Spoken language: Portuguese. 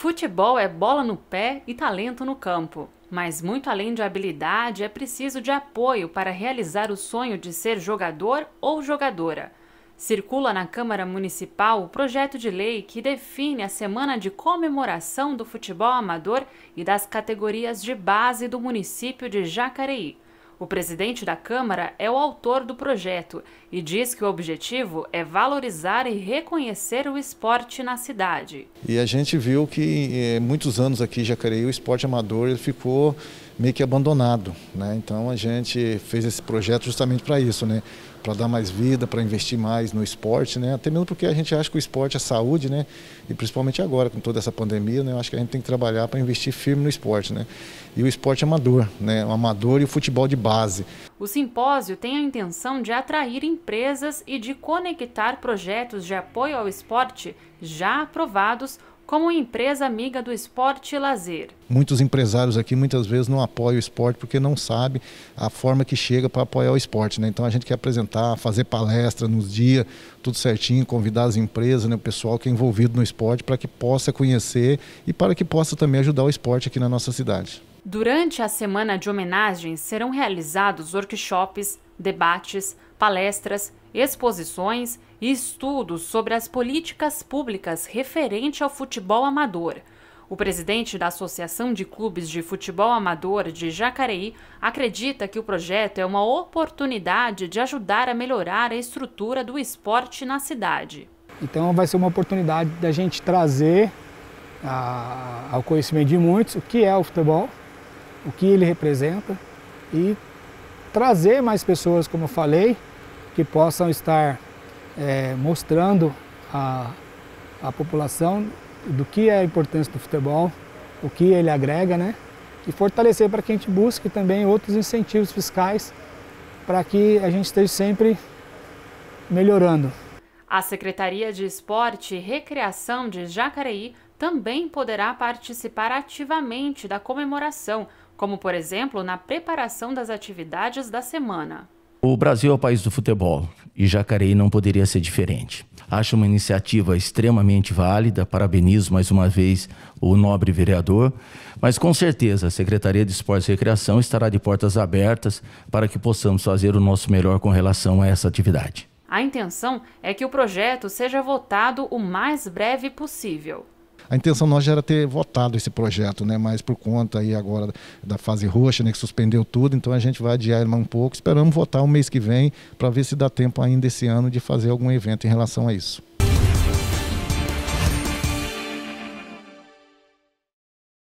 Futebol é bola no pé e talento no campo. Mas muito além de habilidade, é preciso de apoio para realizar o sonho de ser jogador ou jogadora. Circula na Câmara Municipal o projeto de lei que define a semana de comemoração do futebol amador e das categorias de base do município de Jacareí. O presidente da Câmara é o autor do projeto e diz que o objetivo é valorizar e reconhecer o esporte na cidade. E a gente viu que é, muitos anos aqui em Jacareí o esporte amador ele ficou meio que abandonado. Né? Então a gente fez esse projeto justamente para isso, né? para dar mais vida, para investir mais no esporte, né? até mesmo porque a gente acha que o esporte é saúde, né? e principalmente agora com toda essa pandemia, né? eu acho que a gente tem que trabalhar para investir firme no esporte. Né? E o esporte amador, né? o amador e o futebol de base. O simpósio tem a intenção de atrair empresas e de conectar projetos de apoio ao esporte já aprovados como empresa amiga do esporte e lazer. Muitos empresários aqui muitas vezes não apoiam o esporte porque não sabem a forma que chega para apoiar o esporte. Né? Então a gente quer apresentar, fazer palestra nos dias, tudo certinho, convidar as empresas, né, o pessoal que é envolvido no esporte para que possa conhecer e para que possa também ajudar o esporte aqui na nossa cidade. Durante a semana de homenagens serão realizados workshops, debates, palestras, exposições e estudos sobre as políticas públicas referente ao futebol amador. O presidente da Associação de Clubes de Futebol Amador de Jacareí acredita que o projeto é uma oportunidade de ajudar a melhorar a estrutura do esporte na cidade. Então vai ser uma oportunidade da gente trazer a, ah, ao conhecimento de muitos o que é o futebol, o que ele representa e trazer mais pessoas, como eu falei, que possam estar é, mostrando a, a população do que é a importância do futebol, o que ele agrega, né? E fortalecer para que a gente busque também outros incentivos fiscais para que a gente esteja sempre melhorando. A Secretaria de Esporte e Recreação de Jacareí também poderá participar ativamente da comemoração, como, por exemplo, na preparação das atividades da semana. O Brasil é o país do futebol e Jacareí não poderia ser diferente. Acho uma iniciativa extremamente válida, parabenizo mais uma vez o nobre vereador, mas com certeza a Secretaria de Esportes e Recreação estará de portas abertas para que possamos fazer o nosso melhor com relação a essa atividade. A intenção é que o projeto seja votado o mais breve possível. A intenção nossa já era ter votado esse projeto, né? Mas por conta aí agora da fase roxa, né, que suspendeu tudo, então a gente vai adiar ele um pouco. Esperamos votar o mês que vem para ver se dá tempo ainda esse ano de fazer algum evento em relação a isso.